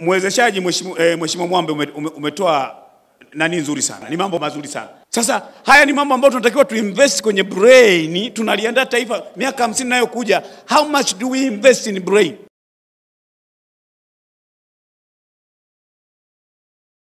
mwezeshaji Mheshimiwa eh, Mwambe umetoa nani nzuri sana, ni mambo mazuri sana. Sasa haya ni mambo ambayo tunatakiwa tuinvest kwenye brain, tunaliandaa taifa miaka hamsini nayo kuja. How much do we invest in brain?